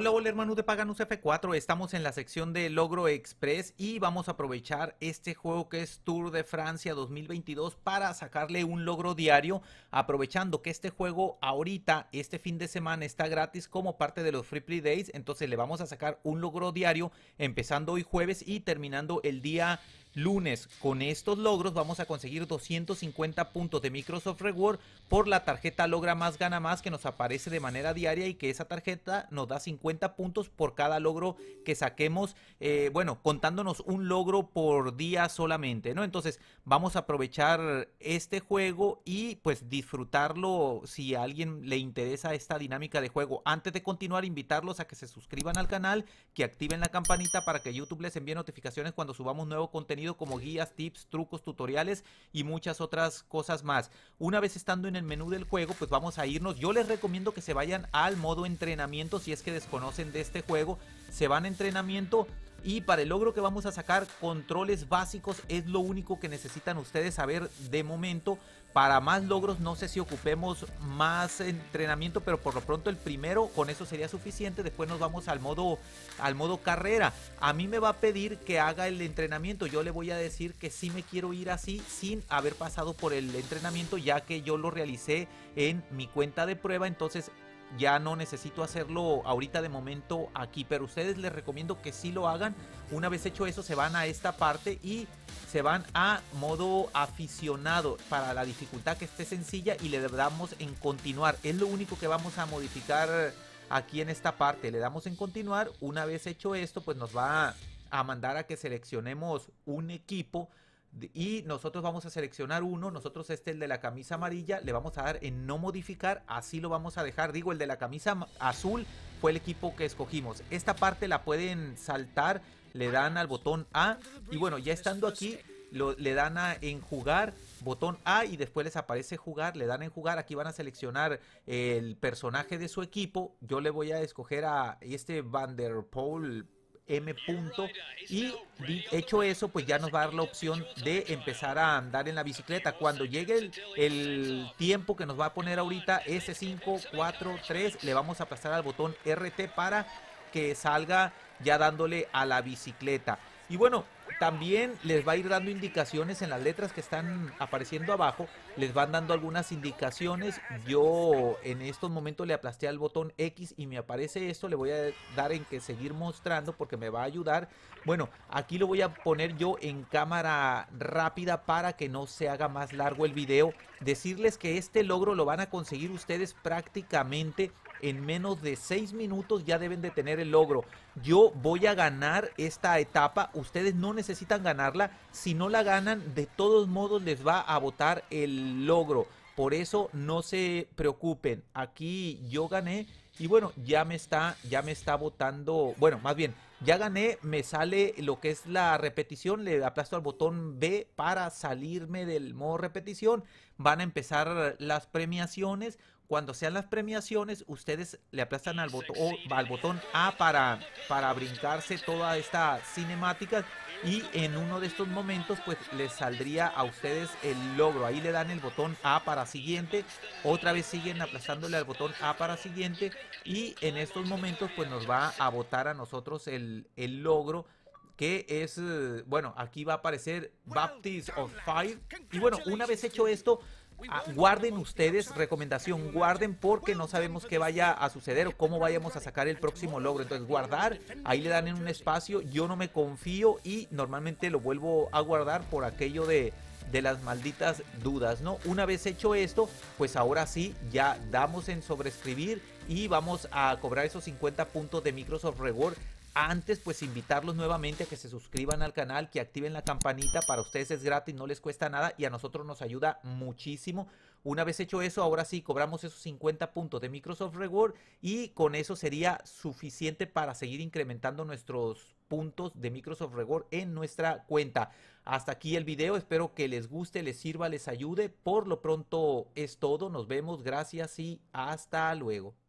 Hola, hola hermanos de Paganus F4, estamos en la sección de Logro Express y vamos a aprovechar este juego que es Tour de Francia 2022 para sacarle un logro diario, aprovechando que este juego ahorita, este fin de semana, está gratis como parte de los Free Play Days, entonces le vamos a sacar un logro diario empezando hoy jueves y terminando el día lunes. Con estos logros vamos a conseguir 250 puntos de Microsoft Reward por la tarjeta Logra Más Gana Más que nos aparece de manera diaria y que esa tarjeta nos da 50 puntos por cada logro que saquemos, eh, bueno, contándonos un logro por día solamente, ¿no? Entonces vamos a aprovechar este juego y pues disfrutarlo si a alguien le interesa esta dinámica de juego. Antes de continuar, invitarlos a que se suscriban al canal, que activen la campanita para que YouTube les envíe notificaciones cuando subamos nuevo contenido como guías, tips, trucos, tutoriales y muchas otras cosas más. Una vez estando en el menú del juego, pues vamos a irnos. Yo les recomiendo que se vayan al modo entrenamiento si es que desconocen de este juego. Se van a entrenamiento y para el logro que vamos a sacar, controles básicos es lo único que necesitan ustedes saber de momento. Para más logros, no sé si ocupemos más entrenamiento, pero por lo pronto el primero con eso sería suficiente. Después nos vamos al modo, al modo carrera. A mí me va a pedir que haga el entrenamiento. Yo le voy a decir que sí me quiero ir así sin haber pasado por el entrenamiento, ya que yo lo realicé en mi cuenta de prueba. Entonces ya no necesito hacerlo ahorita de momento aquí, pero ustedes les recomiendo que sí lo hagan. Una vez hecho eso, se van a esta parte y se van a modo aficionado para la dificultad que esté sencilla y le damos en continuar. Es lo único que vamos a modificar aquí en esta parte. Le damos en continuar. Una vez hecho esto, pues nos va a mandar a que seleccionemos un equipo y nosotros vamos a seleccionar uno, nosotros este, el de la camisa amarilla, le vamos a dar en no modificar, así lo vamos a dejar. Digo, el de la camisa azul fue el equipo que escogimos. Esta parte la pueden saltar, le dan al botón A y bueno, ya estando aquí, le dan a en jugar. botón A y después les aparece jugar, le dan en jugar, aquí van a seleccionar el personaje de su equipo, yo le voy a escoger a este Vanderpool M. Punto, y hecho eso, pues ya nos va a dar la opción de empezar a andar en la bicicleta. Cuando llegue el, tiempo que nos va a poner ahorita, S543, le vamos a pasar al botón RT para que salga ya dándole a la bicicleta. Y bueno, también les va a ir dando indicaciones en las letras que están apareciendo abajo, les van dando algunas indicaciones. Yo en estos momentos le aplasté al botón X y me aparece esto, le voy a dar en que seguir mostrando porque me va a ayudar. Bueno, aquí lo voy a poner yo en cámara rápida para que no se haga más largo el video. Decirles que este logro lo van a conseguir ustedes prácticamente en menos de 6 minutos ya deben de tener el logro yo voy a ganar esta etapa, ustedes no necesitan ganarla, si no la ganan, de todos modos les va a votar el logro. Por eso no se preocupen, aquí yo gané y bueno, ya me está, ya me está votando, bueno, más bien, ya gané, me sale lo que es la repetición, le aplasto al botón B para salirme del modo repetición, van a empezar las premiaciones, cuando sean las premiaciones, ustedes le aplastan al, botón, al botón A para, para brincarse toda esta cinemática y en uno de estos momentos pues les saldría a ustedes el logro. Ahí le dan el botón A para siguiente, otra vez siguen aplastándole al botón A para siguiente y en estos momentos pues nos va a votar a nosotros el, el logro que es, eh, bueno, aquí va a aparecer Baptist of Fire. Y bueno, una vez hecho esto, Ah, guarden ustedes, recomendación, guarden porque no sabemos qué vaya a suceder o cómo vayamos a sacar el próximo logro. Entonces, guardar, ahí le dan en un espacio, yo no me confío y normalmente lo vuelvo a guardar por aquello de, de las malditas dudas, ¿no? Una vez hecho esto, pues ahora sí, ya damos en sobrescribir y vamos a cobrar esos 50 puntos de Microsoft Reward antes, pues invitarlos nuevamente a que se suscriban al canal, que activen la campanita. Para ustedes es gratis, no les cuesta nada y a nosotros nos ayuda muchísimo. Una vez hecho eso, ahora sí, cobramos esos 50 puntos de Microsoft Reward y con eso sería suficiente para seguir incrementando nuestros puntos de Microsoft Reward en nuestra cuenta. Hasta aquí el video, espero que les guste, les sirva, les ayude. Por lo pronto es todo, nos vemos, gracias y hasta luego.